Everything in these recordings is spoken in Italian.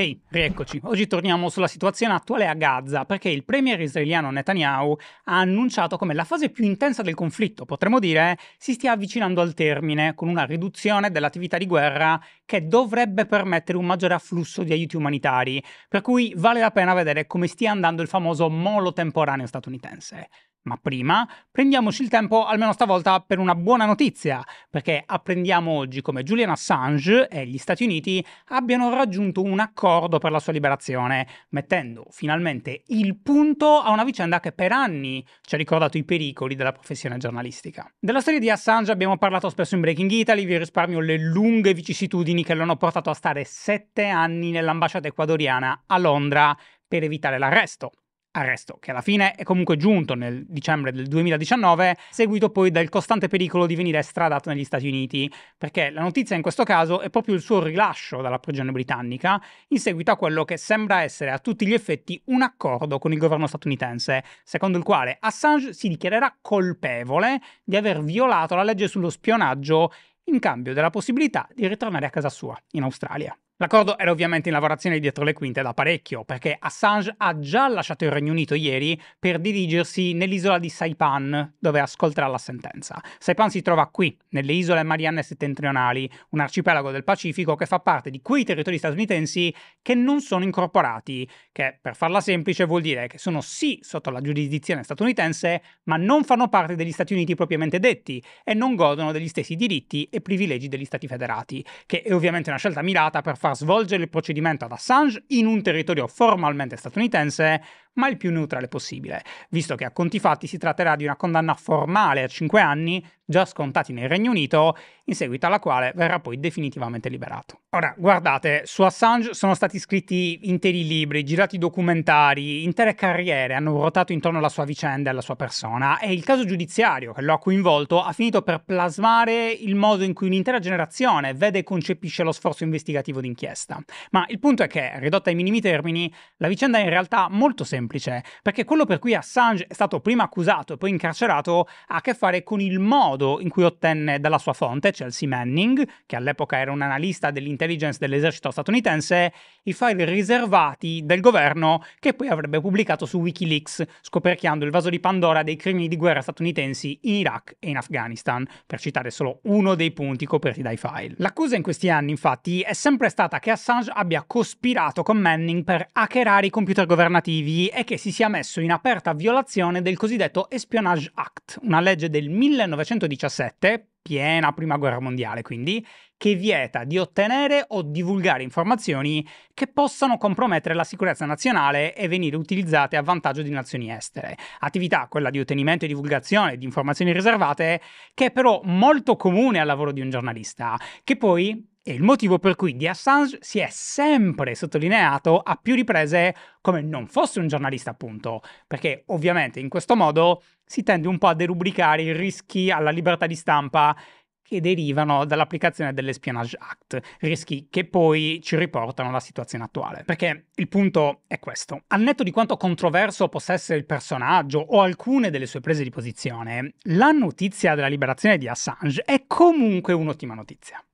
Ehi, hey, rieccoci. Oggi torniamo sulla situazione attuale a Gaza, perché il premier israeliano Netanyahu ha annunciato come la fase più intensa del conflitto, potremmo dire, si stia avvicinando al termine, con una riduzione dell'attività di guerra che dovrebbe permettere un maggiore afflusso di aiuti umanitari, per cui vale la pena vedere come stia andando il famoso molo temporaneo statunitense. Ma prima prendiamoci il tempo almeno stavolta per una buona notizia, perché apprendiamo oggi come Julian Assange e gli Stati Uniti abbiano raggiunto un accordo per la sua liberazione, mettendo finalmente il punto a una vicenda che per anni ci ha ricordato i pericoli della professione giornalistica. Della storia di Assange abbiamo parlato spesso in Breaking Italy, vi risparmio le lunghe vicissitudini che l'hanno portato a stare sette anni nell'ambasciata ecuadoriana a Londra per evitare l'arresto Arresto che alla fine è comunque giunto nel dicembre del 2019, seguito poi dal costante pericolo di venire estradato negli Stati Uniti, perché la notizia in questo caso è proprio il suo rilascio dalla prigione britannica, in seguito a quello che sembra essere a tutti gli effetti un accordo con il governo statunitense, secondo il quale Assange si dichiarerà colpevole di aver violato la legge sullo spionaggio in cambio della possibilità di ritornare a casa sua, in Australia. L'accordo era ovviamente in lavorazione dietro le quinte da parecchio, perché Assange ha già lasciato il Regno Unito ieri per dirigersi nell'isola di Saipan, dove ascolterà la sentenza. Saipan si trova qui, nelle isole Marianne settentrionali, un arcipelago del Pacifico che fa parte di quei territori statunitensi che non sono incorporati, che per farla semplice vuol dire che sono sì sotto la giurisdizione statunitense, ma non fanno parte degli Stati Uniti propriamente detti e non godono degli stessi diritti e privilegi degli Stati federati, che è ovviamente una scelta mirata per far far svolgere il procedimento ad Assange in un territorio formalmente statunitense, ma il più neutrale possibile, visto che a conti fatti si tratterà di una condanna formale a 5 anni già scontati nel Regno Unito, in seguito alla quale verrà poi definitivamente liberato. Ora, guardate, su Assange sono stati scritti interi libri, girati documentari, intere carriere hanno ruotato intorno alla sua vicenda e alla sua persona e il caso giudiziario che lo ha coinvolto ha finito per plasmare il modo in cui un'intera generazione vede e concepisce lo sforzo investigativo d'inchiesta. Ma il punto è che, ridotta ai minimi termini, la vicenda è in realtà molto semplice, perché quello per cui Assange è stato prima accusato e poi incarcerato ha a che fare con il modo modo in cui ottenne dalla sua fonte, Chelsea Manning, che all'epoca era un analista dell'intelligence dell'esercito statunitense, i file riservati del governo che poi avrebbe pubblicato su Wikileaks, scoperchiando il vaso di Pandora dei crimini di guerra statunitensi in Iraq e in Afghanistan, per citare solo uno dei punti coperti dai file. L'accusa in questi anni, infatti, è sempre stata che Assange abbia cospirato con Manning per hackerare i computer governativi e che si sia messo in aperta violazione del cosiddetto Espionage Act, una legge del 1918 1917, piena prima guerra mondiale quindi, che vieta di ottenere o divulgare informazioni che possano compromettere la sicurezza nazionale e venire utilizzate a vantaggio di nazioni estere. Attività, quella di ottenimento e divulgazione di informazioni riservate, che è però molto comune al lavoro di un giornalista, che poi e il motivo per cui di Assange si è sempre sottolineato a più riprese come non fosse un giornalista, appunto, perché ovviamente in questo modo si tende un po' a derubricare i rischi alla libertà di stampa che derivano dall'applicazione dell'Espionage Act, rischi che poi ci riportano alla situazione attuale. Perché il punto è questo. Al netto di quanto controverso possa essere il personaggio o alcune delle sue prese di posizione, la notizia della liberazione di Assange è comunque un'ottima notizia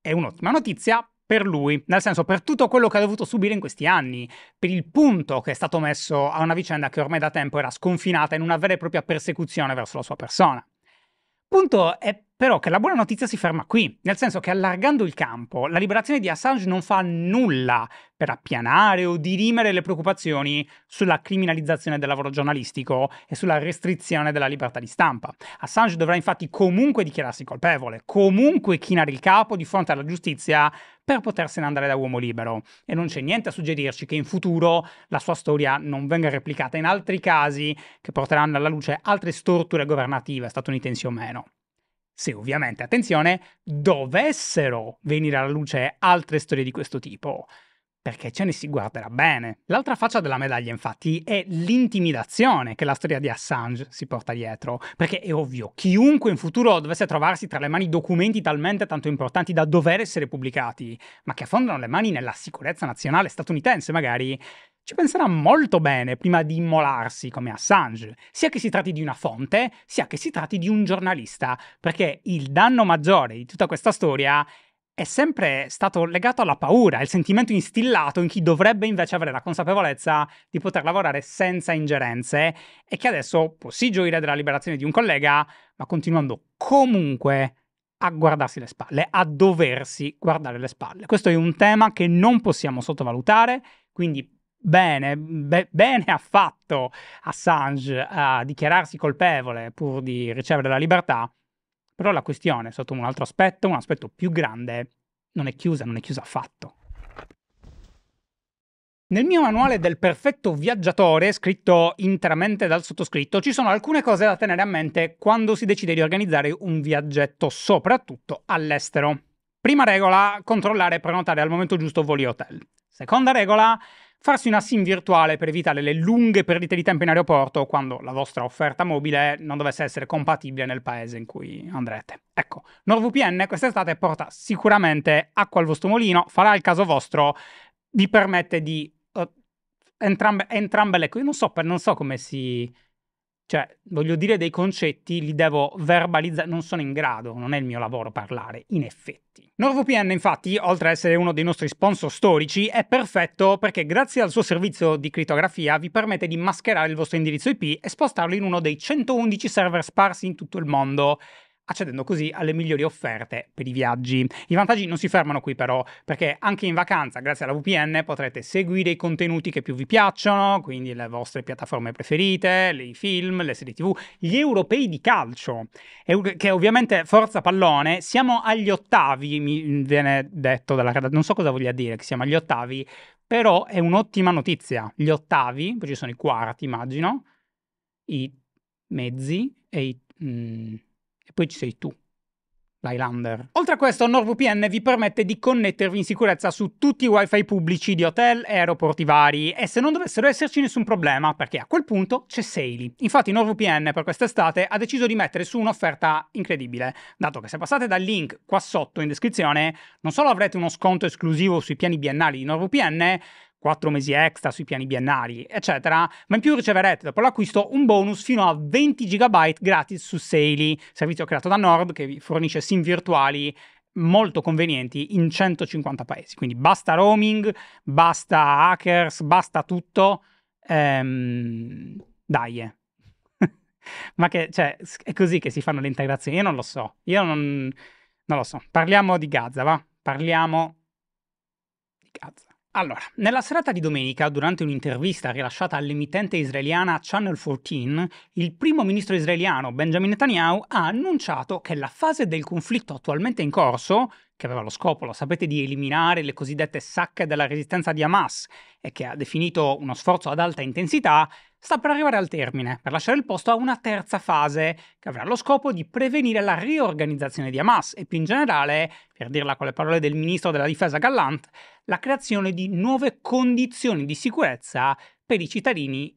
è un'ottima notizia per lui, nel senso per tutto quello che ha dovuto subire in questi anni, per il punto che è stato messo a una vicenda che ormai da tempo era sconfinata in una vera e propria persecuzione verso la sua persona punto è però che la buona notizia si ferma qui, nel senso che allargando il campo, la liberazione di Assange non fa nulla per appianare o dirimere le preoccupazioni sulla criminalizzazione del lavoro giornalistico e sulla restrizione della libertà di stampa. Assange dovrà infatti comunque dichiararsi colpevole, comunque chinare il capo di fronte alla giustizia per potersene andare da uomo libero e non c'è niente a suggerirci che in futuro la sua storia non venga replicata in altri casi che porteranno alla luce altre strutture governative statunitensi o meno. Se ovviamente, attenzione, dovessero venire alla luce altre storie di questo tipo perché ce ne si guarderà bene. L'altra faccia della medaglia, infatti, è l'intimidazione che la storia di Assange si porta dietro, perché è ovvio, chiunque in futuro dovesse trovarsi tra le mani documenti talmente tanto importanti da dover essere pubblicati, ma che affondano le mani nella sicurezza nazionale statunitense magari, ci penserà molto bene prima di immolarsi come Assange, sia che si tratti di una fonte, sia che si tratti di un giornalista, perché il danno maggiore di tutta questa storia è è sempre stato legato alla paura, il sentimento instillato in chi dovrebbe invece avere la consapevolezza di poter lavorare senza ingerenze e che adesso può sì gioire della liberazione di un collega, ma continuando comunque a guardarsi le spalle, a doversi guardare le spalle. Questo è un tema che non possiamo sottovalutare, quindi bene, be- bene ha fatto Assange a dichiararsi colpevole pur di ricevere la libertà, però la questione, sotto un altro aspetto, un aspetto più grande, non è chiusa, non è chiusa affatto. Nel mio manuale del perfetto viaggiatore, scritto interamente dal sottoscritto, ci sono alcune cose da tenere a mente quando si decide di organizzare un viaggetto, soprattutto all'estero. Prima regola, controllare e prenotare al momento giusto voli e hotel. Seconda regola, farsi una SIM virtuale per evitare le lunghe perdite di tempo in aeroporto quando la vostra offerta mobile non dovesse essere compatibile nel paese in cui andrete. Ecco, NordVPN quest'estate porta sicuramente acqua al vostro mulino, farà il caso vostro, vi permette di... Uh, entrambe, entrambe le... Io non so, non so come si cioè, voglio dire, dei concetti li devo verbalizzare, non sono in grado, non è il mio lavoro parlare, in effetti. NordVPN, infatti, oltre ad essere uno dei nostri sponsor storici, è perfetto perché grazie al suo servizio di crittografia vi permette di mascherare il vostro indirizzo IP e spostarlo in uno dei 111 server sparsi in tutto il mondo accedendo così alle migliori offerte per i viaggi. I vantaggi non si fermano qui però, perché anche in vacanza, grazie alla VPN, potrete seguire i contenuti che più vi piacciono, quindi le vostre piattaforme preferite, i film, le serie tv, gli europei di calcio, che ovviamente forza pallone, siamo agli ottavi, mi viene detto dalla redazione, non so cosa voglia dire che siamo agli ottavi, però è un'ottima notizia. Gli ottavi, poi ci sono i quarti immagino, i mezzi e i... Mh, mm, e poi ci sei tu, l'Highlander. Oltre a questo, NordVPN vi permette di connettervi in sicurezza su tutti i wifi pubblici di hotel e aeroporti vari e se non dovessero esserci nessun problema, perché a quel punto c'è Saily. Infatti NordVPN per quest'estate ha deciso di mettere su un'offerta incredibile, dato che se passate dal link qua sotto in descrizione, non solo avrete uno sconto esclusivo sui piani biennali di NordVPN, quattro mesi extra sui piani biennali, eccetera, ma in più riceverete dopo l'acquisto un bonus fino a 20 GB gratis su Saily, servizio creato da Nord che vi fornisce SIM virtuali molto convenienti in 150 paesi. Quindi basta roaming, basta hackers, basta tutto. Ehm, dai. Eh. ma che, cioè, è così che si fanno le integrazioni? Io non lo so. Io non, non lo so. Parliamo di Gaza, va? Parliamo di Gaza. Allora, nella serata di domenica, durante un'intervista rilasciata all'emittente israeliana Channel 14, il primo ministro israeliano Benjamin Netanyahu ha annunciato che la fase del conflitto attualmente in corso, che aveva lo scopo, lo sapete, di eliminare le cosiddette sacche della resistenza di Hamas e che ha definito uno sforzo ad alta intensità, sta per arrivare al termine, per lasciare il posto a una terza fase, che avrà lo scopo di prevenire la riorganizzazione di Hamas e più in generale, per dirla con le parole del ministro della difesa Gallant, la creazione di nuove condizioni di sicurezza per i cittadini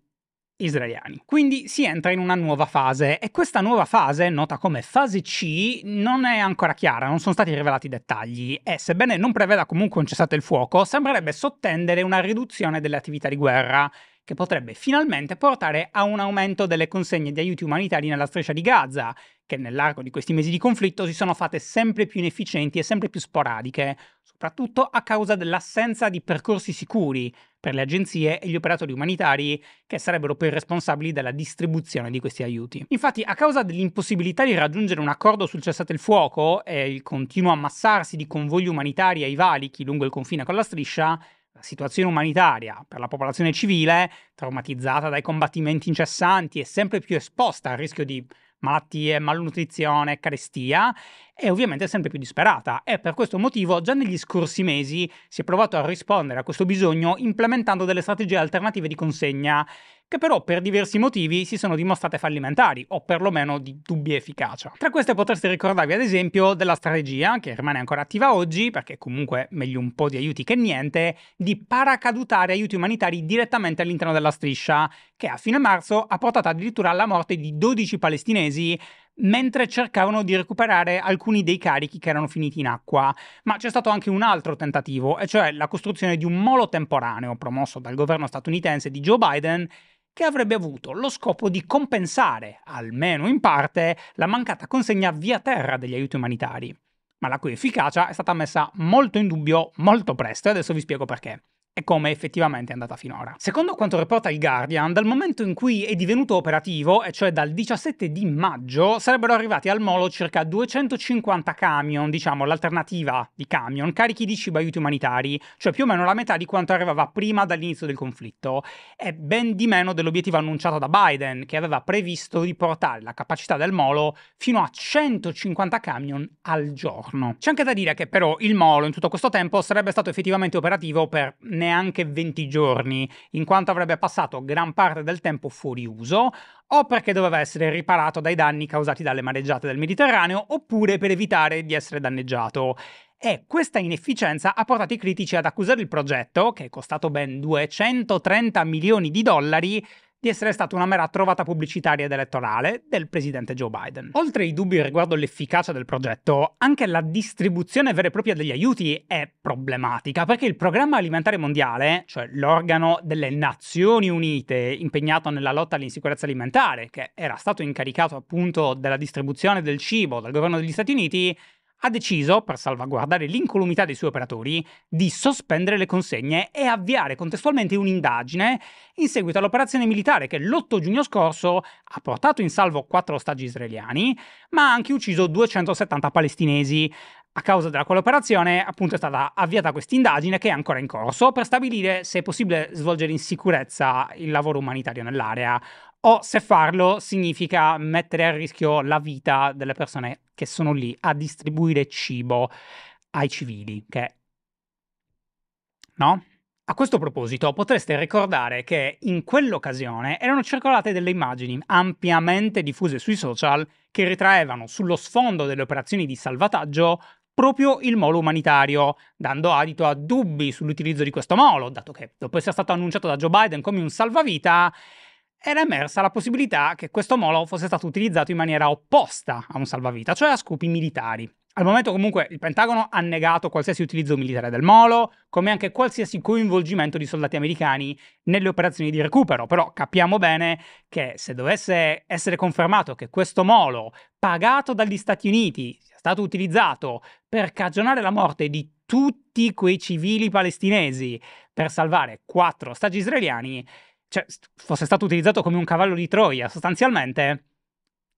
israeliani. Quindi si entra in una nuova fase e questa nuova fase, nota come fase C, non è ancora chiara, non sono stati rivelati dettagli e sebbene non preveda comunque un cessate il fuoco, sembrerebbe sottendere una riduzione delle attività di guerra che potrebbe finalmente portare a un aumento delle consegne di aiuti umanitari nella striscia di Gaza, che nell'arco di questi mesi di conflitto si sono fatte sempre più inefficienti e sempre più sporadiche, soprattutto a causa dell'assenza di percorsi sicuri per le agenzie e gli operatori umanitari che sarebbero poi responsabili della distribuzione di questi aiuti. Infatti, a causa dell'impossibilità di raggiungere un accordo sul cessate il fuoco e il continuo ammassarsi di convogli umanitari ai valichi lungo il confine con la striscia, situazione umanitaria per la popolazione civile, traumatizzata dai combattimenti incessanti e sempre più esposta al rischio di malattie, malnutrizione, carestia, è ovviamente sempre più disperata e per questo motivo già negli scorsi mesi si è provato a rispondere a questo bisogno implementando delle strategie alternative di consegna che però per diversi motivi si sono dimostrate fallimentari, o perlomeno di dubbia efficacia. Tra queste potreste ricordarvi ad esempio della strategia, che rimane ancora attiva oggi, perché comunque meglio un po' di aiuti che niente, di paracadutare aiuti umanitari direttamente all'interno della striscia, che a fine marzo ha portato addirittura alla morte di 12 palestinesi mentre cercavano di recuperare alcuni dei carichi che erano finiti in acqua. Ma c'è stato anche un altro tentativo, e cioè la costruzione di un molo temporaneo promosso dal governo statunitense di Joe Biden che avrebbe avuto lo scopo di compensare, almeno in parte, la mancata consegna via terra degli aiuti umanitari, ma la cui efficacia è stata messa molto in dubbio molto presto e adesso vi spiego perché e come effettivamente è andata finora. Secondo quanto riporta il Guardian, dal momento in cui è divenuto operativo, e cioè dal 17 di maggio, sarebbero arrivati al molo circa 250 camion, diciamo l'alternativa di camion, carichi di cibo aiuti umanitari, cioè più o meno la metà di quanto arrivava prima dall'inizio del conflitto, e ben di meno dell'obiettivo annunciato da Biden, che aveva previsto di portare la capacità del molo fino a 150 camion al giorno. C'è anche da dire che però il molo in tutto questo tempo sarebbe stato effettivamente operativo per neanche 20 giorni, in quanto avrebbe passato gran parte del tempo fuori uso, o perché doveva essere riparato dai danni causati dalle mareggiate del Mediterraneo, oppure per evitare di essere danneggiato. E questa inefficienza ha portato i critici ad accusare il progetto, che è costato ben 230 milioni di dollari, di essere stata una mera trovata pubblicitaria ed elettorale del presidente Joe Biden. Oltre ai dubbi riguardo l'efficacia del progetto, anche la distribuzione vera e propria degli aiuti è problematica, perché il Programma Alimentare Mondiale, cioè l'organo delle Nazioni Unite impegnato nella lotta all'insicurezza alimentare, che era stato incaricato appunto della distribuzione del cibo dal governo degli Stati Uniti, ha deciso, per salvaguardare l'incolumità dei suoi operatori, di sospendere le consegne e avviare contestualmente un'indagine in seguito all'operazione militare che l'8 giugno scorso ha portato in salvo quattro ostaggi israeliani, ma ha anche ucciso 270 palestinesi. A causa della quale operazione, appunto, è stata avviata questa indagine che è ancora in corso per stabilire se è possibile svolgere in sicurezza il lavoro umanitario nell'area o se farlo significa mettere a rischio la vita delle persone che sono lì a distribuire cibo ai civili, che... No? A questo proposito potreste ricordare che in quell'occasione erano circolate delle immagini ampiamente diffuse sui social che ritraevano sullo sfondo delle operazioni di salvataggio proprio il molo umanitario, dando adito a dubbi sull'utilizzo di questo molo, dato che dopo essere stato annunciato da Joe Biden come un salvavita, era emersa la possibilità che questo molo fosse stato utilizzato in maniera opposta a un salvavita, cioè a scopi militari. Al momento comunque il Pentagono ha negato qualsiasi utilizzo militare del molo, come anche qualsiasi coinvolgimento di soldati americani nelle operazioni di recupero, però capiamo bene che se dovesse essere confermato che questo molo, pagato dagli Stati Uniti, sia stato utilizzato per cagionare la morte di tutti quei civili palestinesi per salvare quattro ostaggi israeliani, cioè, fosse stato utilizzato come un cavallo di Troia, sostanzialmente,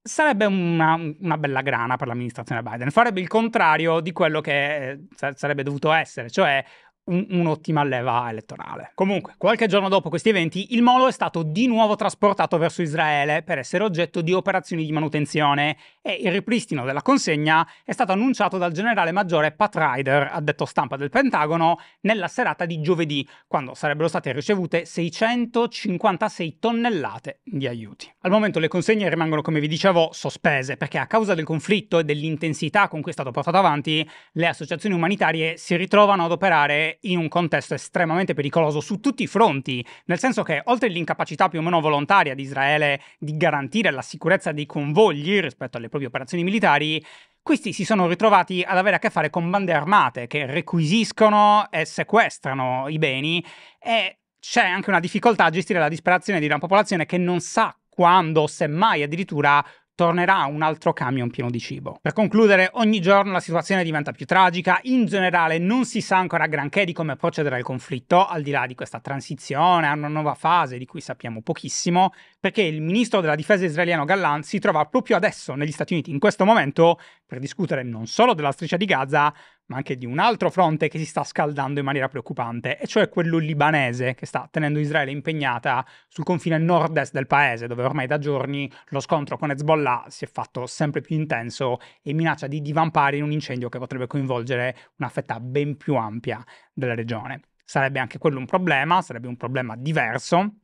sarebbe una, una, bella grana per l'amministrazione Biden. Farebbe il contrario di quello che eh, sarebbe dovuto essere, cioè un, un'ottima leva elettorale. Comunque, qualche giorno dopo questi eventi, il molo è stato di nuovo trasportato verso Israele per essere oggetto di operazioni di manutenzione e il ripristino della consegna è stato annunciato dal generale maggiore Pat Ryder, addetto stampa del Pentagono, nella serata di giovedì, quando sarebbero state ricevute 656 tonnellate di aiuti. Al momento le consegne rimangono, come vi dicevo, sospese, perché a causa del conflitto e dell'intensità con cui è stato portato avanti, le associazioni umanitarie si ritrovano ad operare in un contesto estremamente pericoloso su tutti i fronti, nel senso che oltre all'incapacità più o meno volontaria di Israele di garantire la sicurezza dei convogli rispetto alle proprie operazioni militari, questi si sono ritrovati ad avere a che fare con bande armate che requisiscono e sequestrano i beni e c'è anche una difficoltà a gestire la disperazione di una popolazione che non sa quando, semmai addirittura, tornerà un altro camion pieno di cibo. Per concludere, ogni giorno la situazione diventa più tragica, in generale non si sa ancora granché di come procederà il conflitto, al di là di questa transizione a una nuova fase di cui sappiamo pochissimo, perché il ministro della difesa israeliano Gallant si trova proprio adesso negli Stati Uniti, in questo momento, per discutere non solo della striscia di Gaza, ma anche di un altro fronte che si sta scaldando in maniera preoccupante, e cioè quello libanese che sta tenendo Israele impegnata sul confine nord-est del paese, dove ormai da giorni lo scontro con Hezbollah si è fatto sempre più intenso e minaccia di divampare in un incendio che potrebbe coinvolgere una fetta ben più ampia della regione. Sarebbe anche quello un problema, sarebbe un problema diverso.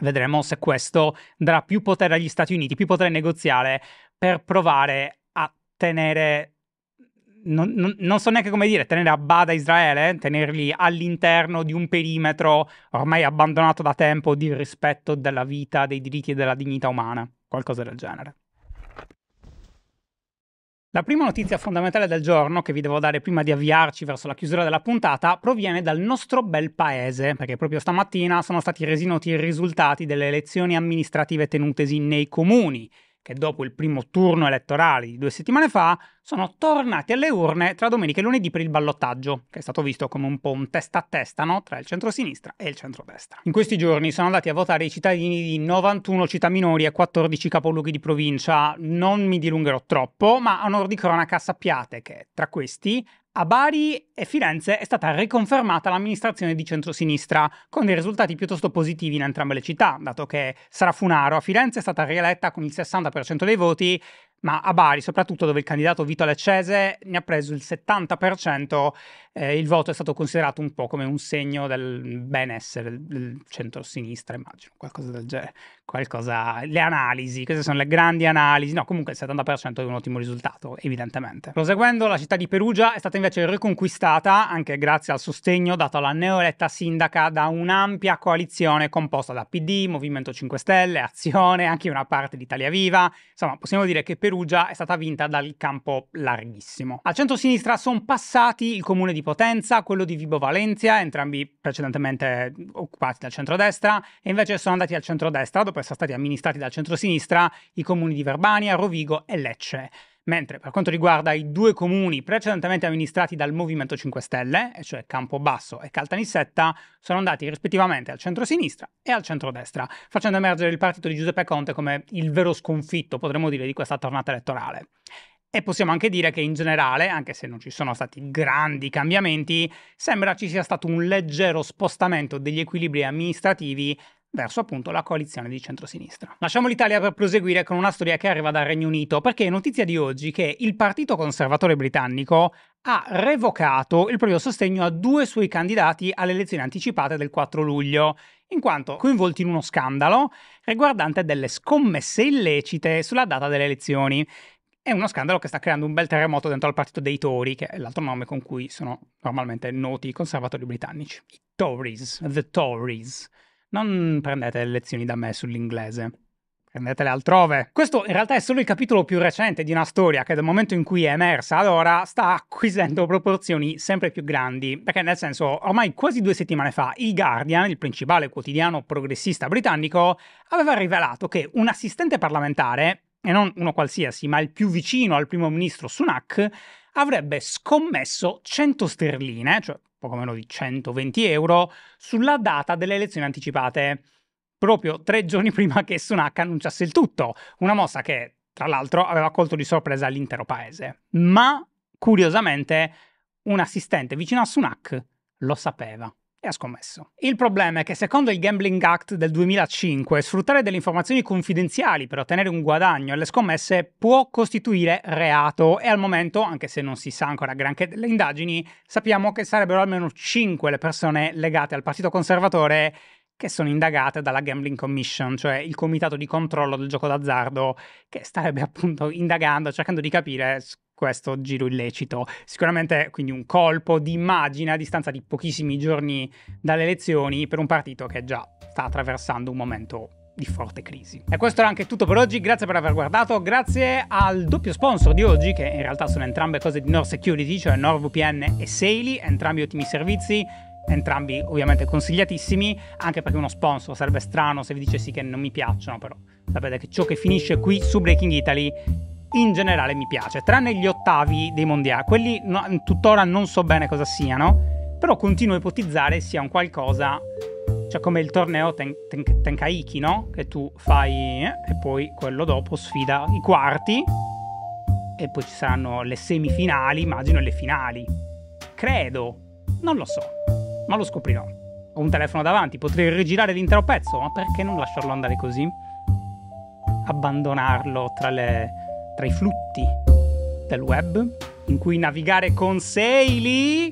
Vedremo se questo darà più potere agli Stati Uniti, più potere negoziale per provare a tenere non, non, non, so neanche come dire, tenere a bada Israele, eh, tenerli all'interno di un perimetro ormai abbandonato da tempo di rispetto della vita, dei diritti e della dignità umana, qualcosa del genere. La prima notizia fondamentale del giorno che vi devo dare prima di avviarci verso la chiusura della puntata proviene dal nostro bel paese, perché proprio stamattina sono stati resi noti i risultati delle elezioni amministrative tenutesi nei comuni che dopo il primo turno elettorale di due settimane fa sono tornati alle urne tra domenica e lunedì per il ballottaggio, che è stato visto come un po' un testa a testa no? tra il centro-sinistra e il centro-destra. In questi giorni sono andati a votare i cittadini di 91 città minori e 14 capoluoghi di provincia. Non mi dilungherò troppo, ma a onor di cronaca sappiate che tra questi a Bari e Firenze è stata riconfermata l'amministrazione di centrosinistra, con dei risultati piuttosto positivi in entrambe le città, dato che Sara Funaro a Firenze è stata rieletta con il 60% dei voti, ma a Bari, soprattutto dove il candidato Vito Leccese ne ha preso il 70%, eh, il voto è stato considerato un po' come un segno del benessere del centrosinistra, immagino, qualcosa del genere. Qualcosa, le analisi, queste sono le grandi analisi, no comunque il 70% è un ottimo risultato, evidentemente. Proseguendo, la città di Perugia è stata invece riconquistata, anche grazie al sostegno dato alla neoeletta sindaca da un'ampia coalizione composta da PD, Movimento 5 Stelle, Azione, anche una parte di Italia Viva, insomma possiamo dire che Perugia Perugia è stata vinta dal campo larghissimo. Al centro-sinistra sono passati il comune di Potenza, quello di Vibo Valentia, entrambi precedentemente occupati dal centro-destra, e invece sono andati al centro-destra, dopo essere stati amministrati dal centro-sinistra, i comuni di Verbania, Rovigo e Lecce mentre per quanto riguarda i due comuni precedentemente amministrati dal Movimento 5 Stelle, e cioè Campobasso e Caltanissetta, sono andati rispettivamente al centro-sinistra e al centro-destra, facendo emergere il partito di Giuseppe Conte come il vero sconfitto, potremmo dire, di questa tornata elettorale. E possiamo anche dire che in generale, anche se non ci sono stati grandi cambiamenti, sembra ci sia stato un leggero spostamento degli equilibri amministrativi verso appunto la coalizione di centrosinistra. Lasciamo l'Italia per proseguire con una storia che arriva dal Regno Unito, perché è notizia di oggi che il Partito Conservatore Britannico ha revocato il proprio sostegno a due suoi candidati alle elezioni anticipate del 4 luglio, in quanto coinvolti in uno scandalo riguardante delle scommesse illecite sulla data delle elezioni. È uno scandalo che sta creando un bel terremoto dentro al partito dei Tory, che è l'altro nome con cui sono normalmente noti i conservatori britannici. I Tories, the Tories non prendete lezioni da me sull'inglese. Prendetele altrove. Questo in realtà è solo il capitolo più recente di una storia che dal momento in cui è emersa ad ora sta acquisendo proporzioni sempre più grandi, perché nel senso ormai quasi due settimane fa il Guardian, il principale quotidiano progressista britannico, aveva rivelato che un assistente parlamentare, e non uno qualsiasi, ma il più vicino al primo ministro Sunak, avrebbe scommesso 100 sterline, cioè poco meno di 120 euro, sulla data delle elezioni anticipate, proprio tre giorni prima che Sunak annunciasse il tutto, una mossa che tra l'altro aveva colto di sorpresa l'intero paese. Ma, curiosamente, un assistente vicino a Sunak lo sapeva e ha scommesso. Il problema è che secondo il Gambling Act del 2005 sfruttare delle informazioni confidenziali per ottenere un guadagno alle scommesse può costituire reato e al momento, anche se non si sa ancora granché delle indagini, sappiamo che sarebbero almeno 5 le persone legate al Partito Conservatore che sono indagate dalla Gambling Commission, cioè il comitato di controllo del gioco d'azzardo, che starebbe appunto indagando, cercando di capire questo giro illecito. Sicuramente quindi un colpo di immagine a distanza di pochissimi giorni dalle elezioni per un partito che già sta attraversando un momento di forte crisi. E questo era anche tutto per oggi, grazie per aver guardato, grazie al doppio sponsor di oggi che in realtà sono entrambe cose di Nord Security, cioè NordVPN e Saily, entrambi ottimi servizi entrambi ovviamente consigliatissimi, anche perché uno sponsor sarebbe strano se vi dicessi che non mi piacciono, però sapete che ciò che finisce qui su Breaking Italy in generale mi piace, tranne gli ottavi dei mondiali, quelli no, tuttora non so bene cosa siano, però continuo a ipotizzare sia un qualcosa, cioè come il torneo ten, ten, Tenkaiki, no? Che tu fai eh, e poi quello dopo sfida i quarti e poi ci saranno le semifinali, immagino, e le finali. Credo, non lo so, ma lo scoprirò. Ho un telefono davanti, potrei rigirare l'intero pezzo, ma perché non lasciarlo andare così? Abbandonarlo tra le tra i flutti del web in cui navigare con Seili